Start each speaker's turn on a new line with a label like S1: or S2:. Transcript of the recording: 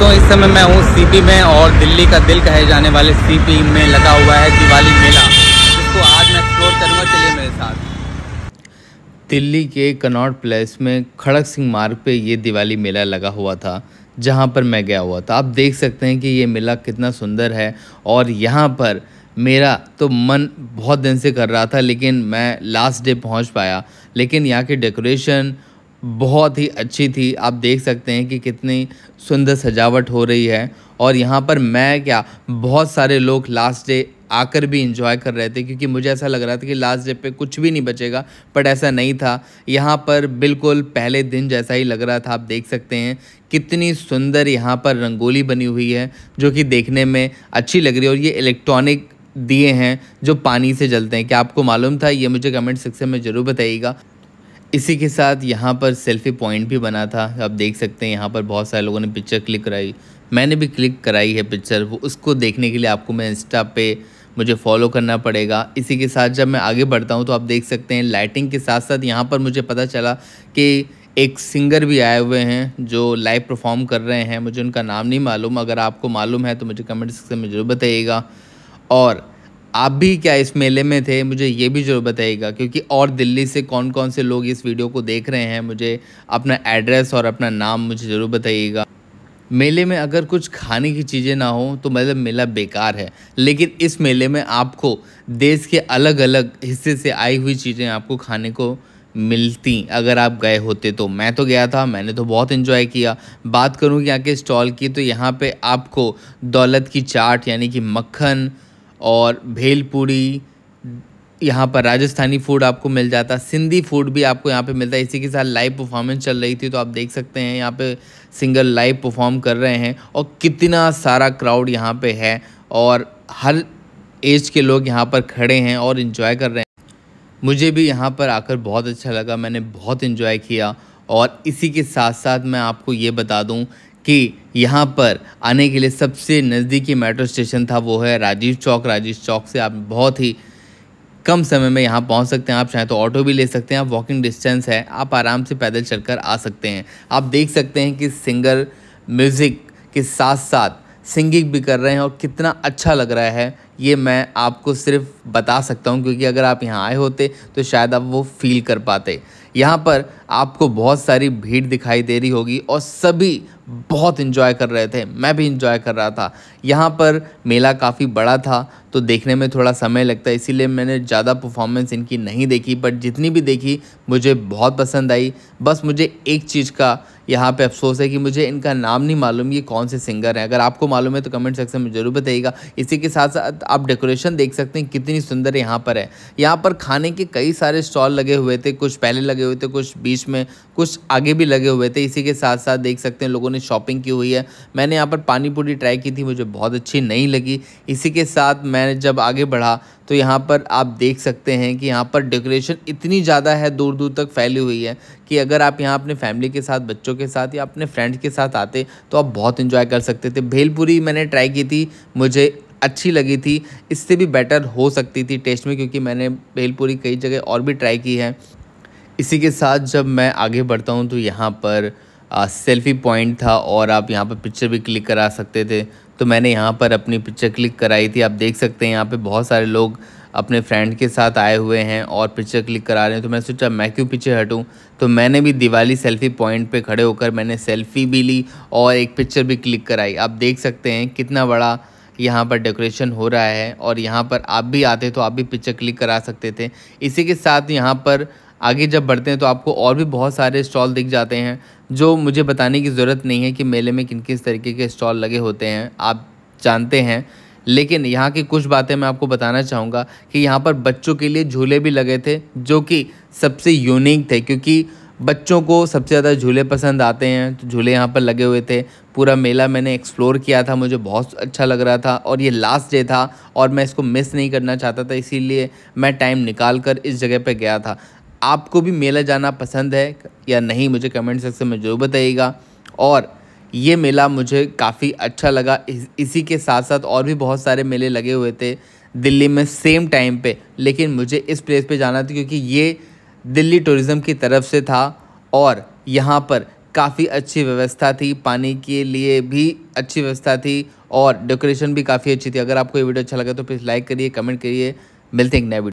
S1: दोस्तों इस समय मैं हूँ सीपी में और दिल्ली का दिल कहे जाने वाले सीपी में लगा हुआ है दिवाली मेला जिसको आज मैं एक्सप्लोर करूँगा चलिए मेरे साथ दिल्ली के कनॉट प्लेस में खड़क सिंह मार्ग पे ये दिवाली मेला लगा हुआ था जहाँ पर मैं गया हुआ था आप देख सकते हैं कि ये मेला कितना सुंदर है और यहाँ पर मेरा तो मन बहुत दिन से कर रहा था लेकिन मैं लास्ट डे पहुँच पाया लेकिन यहाँ के डेकोरेशन बहुत ही अच्छी थी आप देख सकते हैं कि कितनी सुंदर सजावट हो रही है और यहाँ पर मैं क्या बहुत सारे लोग लास्ट डे आकर भी इंजॉय कर रहे थे क्योंकि मुझे ऐसा लग रहा था कि लास्ट डे पे कुछ भी नहीं बचेगा बट ऐसा नहीं था यहाँ पर बिल्कुल पहले दिन जैसा ही लग रहा था आप देख सकते हैं कितनी सुंदर यहाँ पर रंगोली बनी हुई है जो कि देखने में अच्छी लग रही है और ये इलेक्ट्रॉनिक दिए हैं जो पानी से जलते हैं क्या आपको मालूम था ये मुझे कमेंट सेक्शन में ज़रूर बताइएगा इसी के साथ यहाँ पर सेल्फी पॉइंट भी बना था आप देख सकते हैं यहाँ पर बहुत सारे लोगों ने पिक्चर क्लिक कराई मैंने भी क्लिक कराई है पिक्चर वो उसको देखने के लिए आपको मैं इंस्टा पे मुझे फॉलो करना पड़ेगा इसी के साथ जब मैं आगे बढ़ता हूँ तो आप देख सकते हैं लाइटिंग के साथ साथ यहाँ पर मुझे पता चला कि एक सिंगर भी आए हुए हैं जो लाइव परफॉर्म कर रहे हैं मुझे उनका नाम नहीं मालूम अगर आपको मालूम है तो मुझे कमेंट सेक्शन में जरूर बताइएगा और आप भी क्या इस मेले में थे मुझे ये भी जरूर बताइएगा क्योंकि और दिल्ली से कौन कौन से लोग इस वीडियो को देख रहे हैं मुझे अपना एड्रेस और अपना नाम मुझे ज़रूर बताइएगा मेले में अगर कुछ खाने की चीज़ें ना हो तो मतलब मेला बेकार है लेकिन इस मेले में आपको देश के अलग अलग हिस्से से आई हुई चीज़ें आपको खाने को मिलती अगर आप गए होते तो मैं तो गया था मैंने तो बहुत इन्जॉय किया बात करूँ यहाँ के स्टॉल की तो यहाँ पे आपको दौलत की चाट यानी कि मक्खन और भेलपूरी यहाँ पर राजस्थानी फूड आपको मिल जाता सिंधी फूड भी आपको यहाँ पे मिलता है इसी के साथ लाइव परफॉर्मेंस चल रही थी तो आप देख सकते हैं यहाँ पे सिंगर लाइव परफॉर्म कर रहे हैं और कितना सारा क्राउड यहाँ पे है और हर एज के लोग यहाँ पर खड़े हैं और इन्जॉय कर रहे हैं मुझे भी यहाँ पर आकर बहुत अच्छा लगा मैंने बहुत इन्जॉय किया और इसी के साथ साथ मैं आपको ये बता दूँ कि यहाँ पर आने के लिए सबसे नज़दीकी मेट्रो स्टेशन था वो है राजीव चौक राजीव चौक से आप बहुत ही कम समय में यहाँ पहुँच सकते हैं आप चाहे तो ऑटो भी ले सकते हैं आप वॉकिंग डिस्टेंस है आप आराम से पैदल चलकर आ सकते हैं आप देख सकते हैं कि सिंगर म्यूज़िक के साथ साथ सिंगिंग भी कर रहे हैं और कितना अच्छा लग रहा है ये मैं आपको सिर्फ बता सकता हूँ क्योंकि अगर आप यहाँ आए होते तो शायद आप वो फील कर पाते यहाँ पर आपको बहुत सारी भीड़ दिखाई दे रही होगी और सभी बहुत इन्जॉय कर रहे थे मैं भी इन्जॉय कर रहा था यहाँ पर मेला काफ़ी बड़ा था तो देखने में थोड़ा समय लगता है इसीलिए मैंने ज़्यादा परफॉर्मेंस इनकी नहीं देखी बट जितनी भी देखी मुझे बहुत पसंद आई बस मुझे एक चीज़ का यहाँ पे अफसोस है कि मुझे इनका नाम नहीं मालूम ये कौन से सिंगर हैं अगर आपको मालूम है तो कमेंट सेक्शन में ज़रूर बताइएगा इसी के साथ साथ आप डेकोरेशन देख सकते हैं कितनी सुंदर यहाँ पर है यहाँ पर खाने के कई सारे स्टॉल लगे हुए थे कुछ पहले लगे हुए थे कुछ बीच बीच में कुछ आगे भी लगे हुए थे इसी के साथ साथ देख सकते हैं लोगों ने शॉपिंग की हुई है मैंने यहाँ पर पानी पूरी ट्राई की थी मुझे बहुत अच्छी नहीं लगी इसी के साथ मैं जब आगे बढ़ा तो यहाँ पर आप देख सकते हैं कि यहाँ पर डेकोरेशन इतनी ज़्यादा है दूर दूर तक फैली हुई है कि अगर आप यहाँ अपने फैमिली के साथ बच्चों के साथ या अपने फ्रेंड के साथ आते तो आप बहुत इन्जॉय कर सकते थे भेलपुरी मैंने ट्राई की थी मुझे अच्छी लगी थी इससे भी बेटर हो सकती थी टेस्ट में क्योंकि मैंने भेलपुरी कई जगह और भी ट्राई की है इसी के साथ जब मैं आगे बढ़ता हूँ तो यहाँ पर सेल्फ़ी पॉइंट था और आप यहाँ पर पिक्चर भी क्लिक करा सकते थे तो मैंने यहाँ पर अपनी पिक्चर क्लिक कराई थी आप देख सकते हैं यहाँ पे बहुत सारे लोग अपने फ्रेंड के साथ आए हुए हैं और पिक्चर क्लिक करा रहे हैं तो मैं सोचा मैं क्यों पीछे हटूं तो मैंने भी दिवाली सेल्फी पॉइंट पे खड़े होकर मैंने सेल्फ़ी भी ली और एक पिक्चर भी क्लिक कराई आप देख सकते हैं कितना बड़ा यहाँ पर डेकोरेशन हो रहा है और यहाँ पर आप भी आते तो आप भी पिक्चर क्लिक करा सकते थे इसी के साथ यहाँ पर आगे जब बढ़ते हैं तो आपको और भी बहुत सारे स्टॉल दिख जाते हैं जो मुझे बताने की ज़रूरत नहीं है कि मेले में किन किस तरीके के स्टॉल लगे होते हैं आप जानते हैं लेकिन यहाँ की कुछ बातें मैं आपको बताना चाहूँगा कि यहाँ पर बच्चों के लिए झूले भी लगे थे जो कि सबसे यूनिक थे क्योंकि बच्चों को सबसे ज़्यादा झूले पसंद आते हैं तो झूले यहाँ पर लगे हुए थे पूरा मेला मैंने एक्सप्लोर किया था मुझे बहुत अच्छा लग रहा था और ये लास्ट डे था और मैं इसको मिस नहीं करना चाहता था इसीलिए मैं टाइम निकाल कर इस जगह पर गया था आपको भी मेला जाना पसंद है या नहीं मुझे कमेंट सेक्शन में ज़रूर बताइएगा और ये मेला मुझे काफ़ी अच्छा लगा इस, इसी के साथ साथ और भी बहुत सारे मेले लगे हुए थे दिल्ली में सेम टाइम पे लेकिन मुझे इस प्लेस पे जाना था क्योंकि ये दिल्ली टूरिज़्म की तरफ से था और यहाँ पर काफ़ी अच्छी व्यवस्था थी पानी के लिए भी अच्छी व्यवस्था थी और डेकोरेशन भी काफ़ी अच्छी थी अगर आपको ये वीडियो अच्छा लगा तो प्लीज़ लाइक करिए कमेंट करिए मिलते हैं नए वीडियो